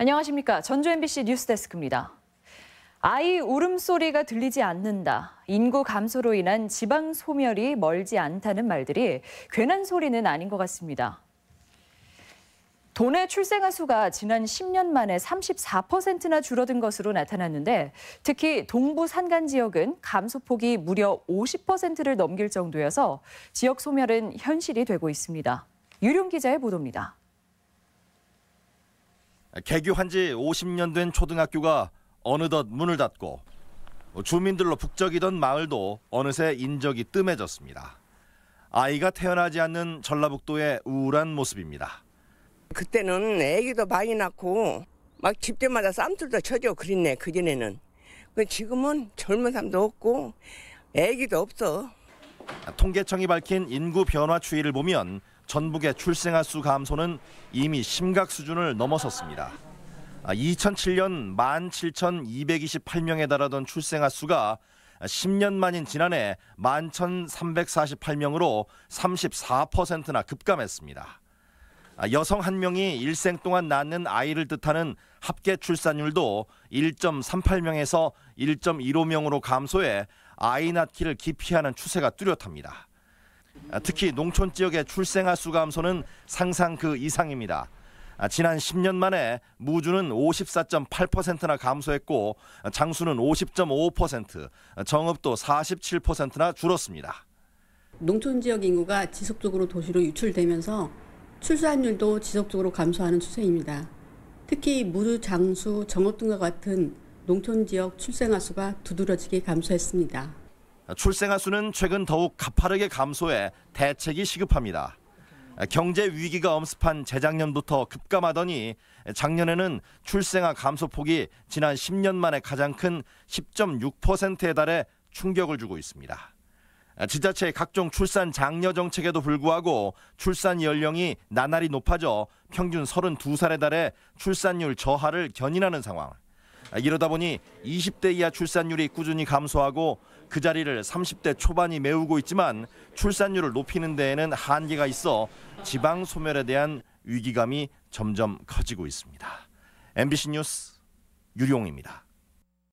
안녕하십니까. 전주 MBC 뉴스데스크입니다. 아이 울음소리가 들리지 않는다. 인구 감소로 인한 지방 소멸이 멀지 않다는 말들이 괜한 소리는 아닌 것 같습니다. 도내 출생아 수가 지난 10년 만에 34%나 줄어든 것으로 나타났는데 특히 동부 산간 지역은 감소폭이 무려 50%를 넘길 정도여서 지역 소멸은 현실이 되고 있습니다. 유룡 기자의 보도입니다. 개교한 지 50년 된 초등학교가 어느덧 문을 닫고 주민들로 북적이던 마을도 어느새 인적이 뜸해졌습니다. 아이가 태어나지 않는 전라북도의 우울한 모습입니다. 그때는 애기도 많이 낳고 막 집들마다 쌈틀도쳐져 그랬네 그전에는. 그 지금은 젊은 사람도 없고 애기도 없어. 통계청이 밝힌 인구 변화 추이를 보면 전북의 출생아 수 감소는 이미 심각 수준을 넘어섰습니다. 2007년 아, 17,228명에 달하던 출생아 수가 10년 만인 지난해 11,348명으로 34%나 급감했습니다. 아, 여성 한 명이 일생 동안 낳는 아이를 뜻하는 합계 출산율도 1.38명에서 1.15명으로 감소해 아이 낳기를 기피하는 추세가 뚜렷합니다. 아, 특히 농촌 지역의 출생아 수 감소는 상상 그 이상입니다. 아, 지난 10년 만에 무주는 54.8%나 감소했고 장수는 50.5%, 정읍도 47%나 줄었습니다. 농촌 지역 인구가 지속적으로 도시로 유출되면서 출산율도 지속적으로 감소하는 추세입니다. 특히 무주, 장수, 정읍 등과 같은 농촌 지역 출생아 수가 두드러지게 감소했습니다. 출생아 수는 최근 더욱 가파르게 감소해 대책이 시급합니다. 경제 위기가 엄습한 재작년부터 급감하더니 작년에는 출생아 감소폭이 지난 10년 만에 가장 큰 10.6%에 달해 충격을 주고 있습니다. 지자체의 각종 출산 장려 정책에도 불구하고 출산 연령이 나날이 높아져 평균 32살에 달해 출산율 저하를 견인하는 상황. 아, 이러다 보니 20대 이하 출산율이 꾸준히 감소하고 그 자리를 30대 초반이 메우고 있지만 출산율을 높이는 데에는 한계가 있어 지방 소멸에 대한 위기감이 점점 커지고 있습니다. MBC 뉴스 유룡입니다.